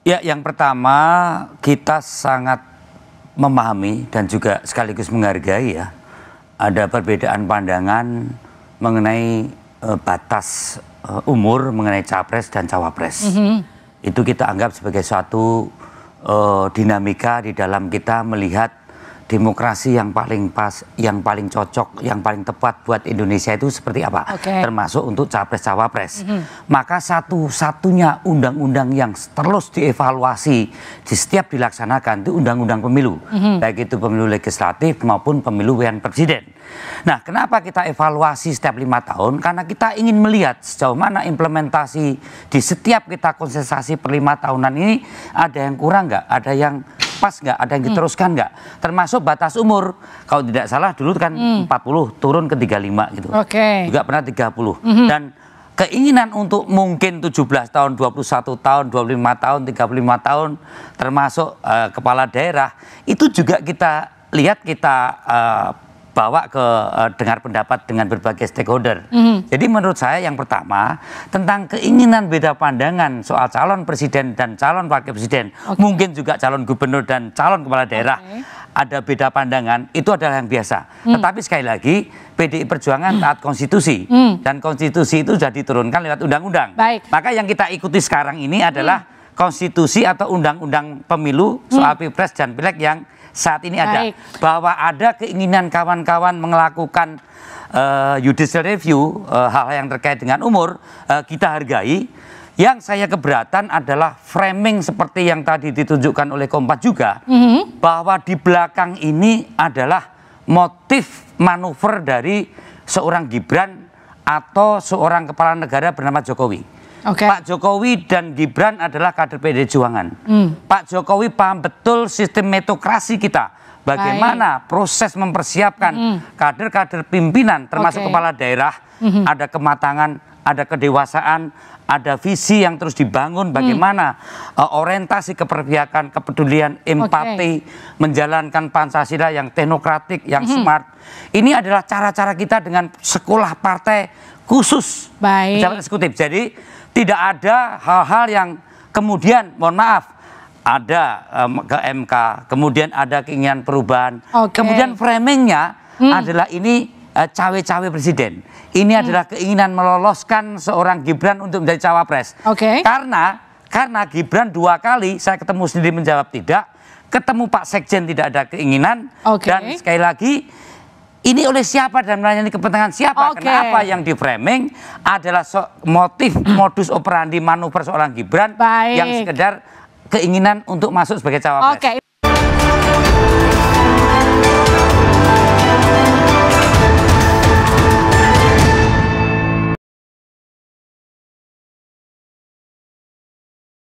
Ya, yang pertama kita sangat memahami dan juga sekaligus menghargai ya ada perbedaan pandangan mengenai uh, batas uh, umur mengenai capres dan cawapres. Mm -hmm. Itu kita anggap sebagai suatu uh, dinamika di dalam kita melihat demokrasi yang paling pas, yang paling cocok, yang paling tepat buat Indonesia itu seperti apa? Okay. Termasuk untuk capres-cawapres. Mm -hmm. Maka satu-satunya undang-undang yang terus dievaluasi di setiap dilaksanakan itu undang-undang pemilu, mm -hmm. baik itu pemilu legislatif maupun pemilu yang presiden. Nah, kenapa kita evaluasi setiap lima tahun? Karena kita ingin melihat sejauh mana implementasi di setiap kita konsentrasi per lima tahunan ini ada yang kurang nggak, ada yang pas nggak, ada yang hmm. diteruskan nggak, termasuk batas umur. Kalau tidak salah dulu kan hmm. 40 turun ke 35 gitu. Oke. Okay. Juga pernah 30. Hmm. Dan keinginan untuk mungkin 17 tahun, 21 tahun, 25 tahun, 35 tahun termasuk uh, kepala daerah itu juga kita lihat kita uh, bawa ke uh, dengar pendapat dengan berbagai stakeholder. Mm -hmm. Jadi menurut saya yang pertama tentang keinginan beda pandangan soal calon presiden dan calon wakil presiden, okay. mungkin juga calon gubernur dan calon kepala daerah. Okay ada beda pandangan itu adalah yang biasa. Hmm. Tetapi sekali lagi PDI Perjuangan hmm. taat konstitusi hmm. dan konstitusi itu sudah diturunkan lewat undang-undang. Maka yang kita ikuti sekarang ini adalah hmm konstitusi atau undang-undang pemilu soal hmm. pilpres dan pileg yang saat ini Baik. ada bahwa ada keinginan kawan-kawan melakukan uh, judicial review hal hal, hal yang terkait dengan umur uh, kita hargai yang saya keberatan adalah framing seperti yang tadi ditunjukkan oleh Kompas juga -hmm. bahwa di belakang ini adalah motif manuver dari seorang Gibran atau seorang kepala negara bernama Jokowi. Okay. Pak Jokowi dan Gibran adalah kader PD Juangan. Hmm. Pak Jokowi paham betul sistem metokrasi kita. Bagaimana Baik. proses mempersiapkan hmm. kader-kader -hmm. pimpinan termasuk okay. kepala daerah -hmm. ada kematangan, ada kedewasaan, ada visi yang terus dibangun hmm. bagaimana hmm. uh, orientasi keperpihakan, kepedulian, empati, okay. menjalankan Pancasila yang teknokratik, yang -hmm. smart. Ini adalah cara-cara kita dengan sekolah partai khusus Baik. Jadi tidak ada hal-hal yang kemudian mohon maaf ada um, ke MK, kemudian ada keinginan perubahan, okay. kemudian framingnya hmm. adalah ini eh, cawe-cawe uh, presiden. Ini hmm. adalah keinginan meloloskan seorang Gibran untuk menjadi cawapres. Okay. Karena karena Gibran dua kali saya ketemu sendiri menjawab tidak, ketemu Pak Sekjen tidak ada keinginan okay. dan sekali lagi ini oleh siapa dan melayani kepentingan siapa? Okay. Kenapa yang di framing adalah so motif modus operandi manuver seorang Gibran Baik. yang sekedar keinginan untuk masuk sebagai cawapres. Okay.